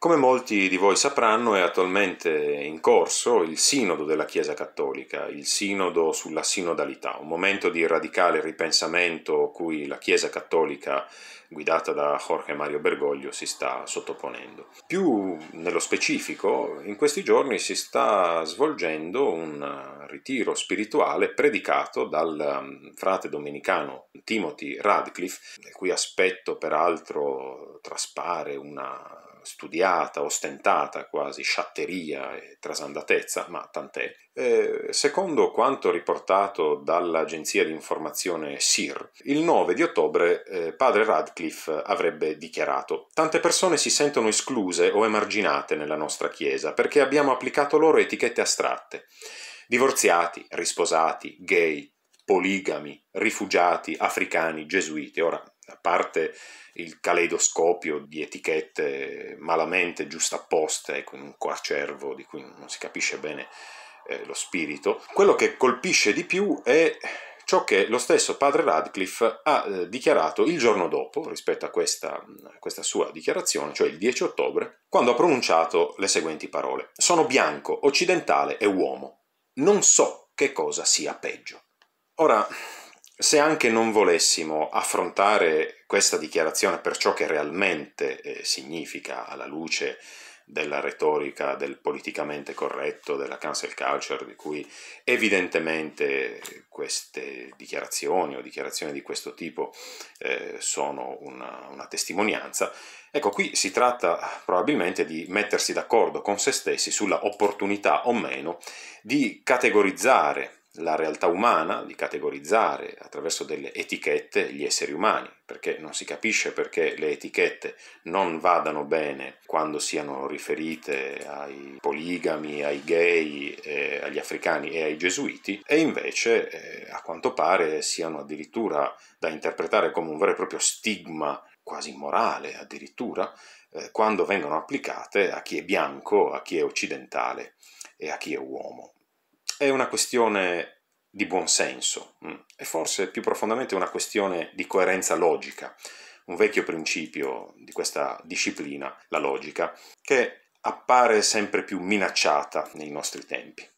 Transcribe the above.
Come molti di voi sapranno è attualmente in corso il sinodo della Chiesa Cattolica, il sinodo sulla sinodalità, un momento di radicale ripensamento cui la Chiesa Cattolica guidata da Jorge Mario Bergoglio si sta sottoponendo. Più nello specifico, in questi giorni si sta svolgendo un ritiro spirituale predicato dal um, frate domenicano Timothy Radcliffe, nel cui aspetto peraltro traspare una studiata, ostentata quasi, sciatteria e trasandatezza, ma tant'è. Eh, secondo quanto riportato dall'agenzia di informazione SIR, il 9 di ottobre eh, padre Radcliffe avrebbe dichiarato «Tante persone si sentono escluse o emarginate nella nostra Chiesa perché abbiamo applicato loro etichette astratte. Divorziati, risposati, gay, poligami, rifugiati, africani, gesuiti». Ora, a parte il caleidoscopio di etichette malamente giustapposte, ecco, in un coacervo di cui non si capisce bene eh, lo spirito, quello che colpisce di più è ciò che lo stesso padre Radcliffe ha eh, dichiarato il giorno dopo, rispetto a questa, questa, sua dichiarazione, cioè il 10 ottobre, quando ha pronunciato le seguenti parole. Sono bianco, occidentale e uomo. Non so che cosa sia peggio. Ora, se anche non volessimo affrontare questa dichiarazione per ciò che realmente eh, significa alla luce della retorica del politicamente corretto, della cancel culture, di cui evidentemente queste dichiarazioni o dichiarazioni di questo tipo eh, sono una, una testimonianza, ecco qui si tratta probabilmente di mettersi d'accordo con se stessi sulla opportunità o meno di categorizzare la realtà umana, di categorizzare attraverso delle etichette gli esseri umani, perché non si capisce perché le etichette non vadano bene quando siano riferite ai poligami, ai gay, eh, agli africani e ai gesuiti, e invece eh, a quanto pare siano addirittura da interpretare come un vero e proprio stigma quasi morale addirittura, eh, quando vengono applicate a chi è bianco, a chi è occidentale e a chi è uomo è una questione di buonsenso mm. e forse più profondamente una questione di coerenza logica, un vecchio principio di questa disciplina, la logica, che appare sempre più minacciata nei nostri tempi.